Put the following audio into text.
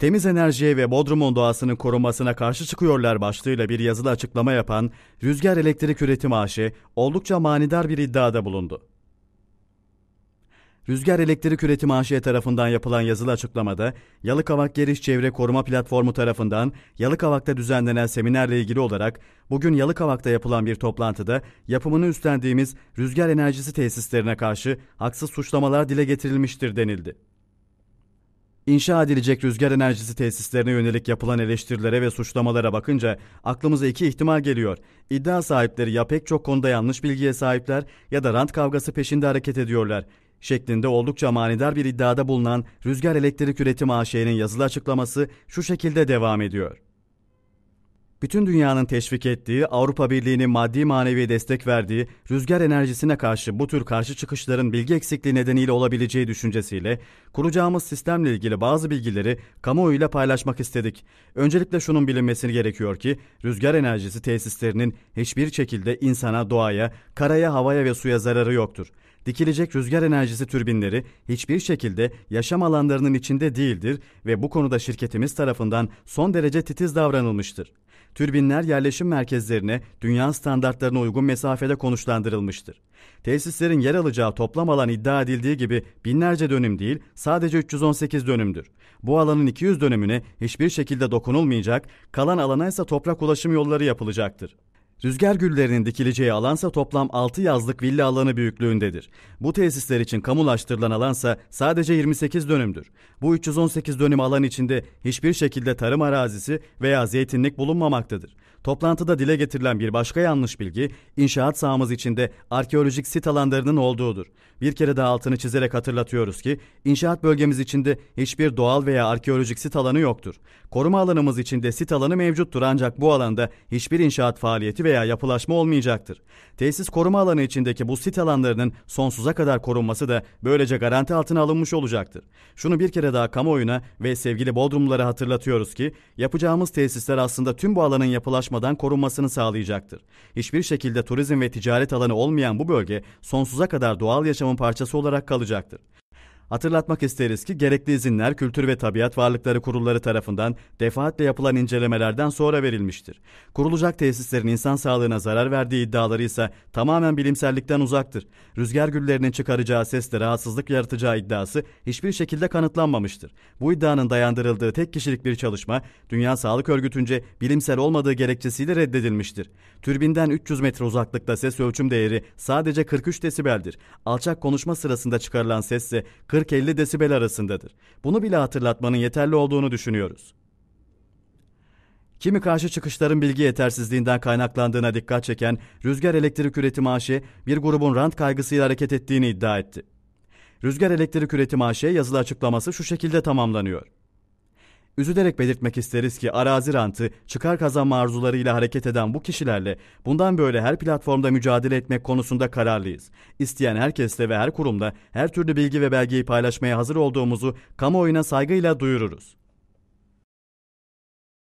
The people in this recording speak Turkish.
temiz enerjiye ve Bodrum'un doğasının korunmasına karşı çıkıyorlar başlığıyla bir yazılı açıklama yapan Rüzgar Elektrik Üretim AŞ oldukça manidar bir iddiada bulundu. Rüzgar Elektrik Üretim AŞ tarafından yapılan yazılı açıklamada Yalıkavak Geriş Çevre Koruma Platformu tarafından Yalıkavak'ta düzenlenen seminerle ilgili olarak bugün Yalıkavak'ta yapılan bir toplantıda yapımını üstlendiğimiz rüzgar enerjisi tesislerine karşı haksız suçlamalar dile getirilmiştir denildi. İnşa edilecek rüzgar enerjisi tesislerine yönelik yapılan eleştirilere ve suçlamalara bakınca aklımıza iki ihtimal geliyor. İddia sahipleri ya pek çok konuda yanlış bilgiye sahipler ya da rant kavgası peşinde hareket ediyorlar şeklinde oldukça manidar bir iddiada bulunan Rüzgar Elektrik Üretimi AŞ'nin yazılı açıklaması şu şekilde devam ediyor bütün dünyanın teşvik ettiği, Avrupa Birliği'nin maddi manevi destek verdiği, rüzgar enerjisine karşı bu tür karşı çıkışların bilgi eksikliği nedeniyle olabileceği düşüncesiyle kuracağımız sistemle ilgili bazı bilgileri kamuoyuyla paylaşmak istedik. Öncelikle şunun bilinmesi gerekiyor ki rüzgar enerjisi tesislerinin hiçbir şekilde insana, doğaya, karaya, havaya ve suya zararı yoktur dikilecek rüzgar enerjisi türbinleri hiçbir şekilde yaşam alanlarının içinde değildir ve bu konuda şirketimiz tarafından son derece titiz davranılmıştır. Türbinler yerleşim merkezlerine dünya standartlarına uygun mesafede konuşlandırılmıştır. Tesislerin yer alacağı toplam alan iddia edildiği gibi binlerce dönüm değil sadece 318 dönümdür. Bu alanın 200 dönümüne hiçbir şekilde dokunulmayacak, kalan alana ise toprak ulaşım yolları yapılacaktır. Rüzgar güllerinin dikileceği alansa toplam 6 yazlık villa alanı büyüklüğündedir. Bu tesisler için kamulaştırılan alansa sadece 28 dönümdür. Bu 318 dönüm alan içinde hiçbir şekilde tarım arazisi veya zeytinlik bulunmamaktadır. Toplantıda dile getirilen bir başka yanlış bilgi, inşaat sahamız içinde arkeolojik sit alanlarının olduğudur. Bir kere daha altını çizerek hatırlatıyoruz ki, inşaat bölgemiz içinde hiçbir doğal veya arkeolojik sit alanı yoktur. Koruma alanımız içinde sit alanı mevcuttur ancak bu alanda hiçbir inşaat faaliyeti veya yapılaşma olmayacaktır. Tesis koruma alanı içindeki bu sit alanlarının sonsuza kadar korunması da böylece garanti altına alınmış olacaktır. Şunu bir kere daha kamuoyuna ve sevgili Bodrumlulara hatırlatıyoruz ki, yapacağımız tesisler aslında tüm bu alanın yapılaşma yoğunlaşmadan korunmasını sağlayacaktır. Hiçbir şekilde turizm ve ticaret alanı olmayan bu bölge sonsuza kadar doğal yaşamın parçası olarak kalacaktır. Hatırlatmak isteriz ki gerekli izinler Kültür ve Tabiat Varlıkları Kurulları tarafından defaatle yapılan incelemelerden sonra verilmiştir. Kurulacak tesislerin insan sağlığına zarar verdiği iddiaları ise tamamen bilimsellikten uzaktır. Rüzgar güllerinin çıkaracağı sesle rahatsızlık yaratacağı iddiası hiçbir şekilde kanıtlanmamıştır. Bu iddianın dayandırıldığı tek kişilik bir çalışma Dünya Sağlık Örgütü'nce bilimsel olmadığı gerekçesiyle reddedilmiştir. Türbinden 300 metre uzaklıkta ses ölçüm değeri sadece 43 desibeldir. Alçak konuşma sırasında çıkarılan ses ise 40 40-50 desibel arasındadır. Bunu bile hatırlatmanın yeterli olduğunu düşünüyoruz. Kimi karşı çıkışların bilgi yetersizliğinden kaynaklandığına dikkat çeken rüzgar elektrik üretimi AŞ bir grubun rant kaygısıyla hareket ettiğini iddia etti. Rüzgar elektrik üretimi AŞ yazılı açıklaması şu şekilde tamamlanıyor. Üzülerek belirtmek isteriz ki arazi rantı, çıkar kazanma arzularıyla hareket eden bu kişilerle bundan böyle her platformda mücadele etmek konusunda kararlıyız. İsteyen herkesle ve her kurumda her türlü bilgi ve belgeyi paylaşmaya hazır olduğumuzu kamuoyuna saygıyla duyururuz.